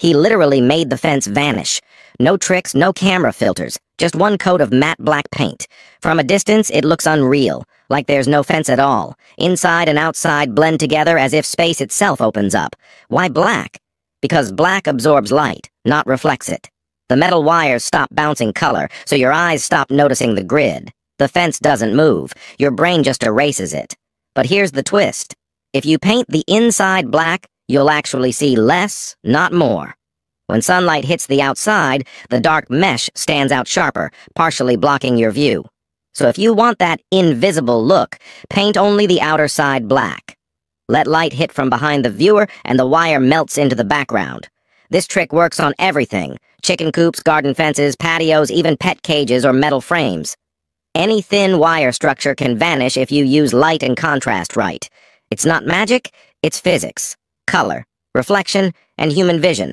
He literally made the fence vanish. No tricks, no camera filters, just one coat of matte black paint. From a distance, it looks unreal, like there's no fence at all. Inside and outside blend together as if space itself opens up. Why black? Because black absorbs light, not reflects it. The metal wires stop bouncing color, so your eyes stop noticing the grid. The fence doesn't move. Your brain just erases it. But here's the twist. If you paint the inside black, you'll actually see less, not more. When sunlight hits the outside, the dark mesh stands out sharper, partially blocking your view. So if you want that invisible look, paint only the outer side black. Let light hit from behind the viewer and the wire melts into the background. This trick works on everything, chicken coops, garden fences, patios, even pet cages or metal frames. Any thin wire structure can vanish if you use light and contrast right. It's not magic, it's physics color, reflection, and human vision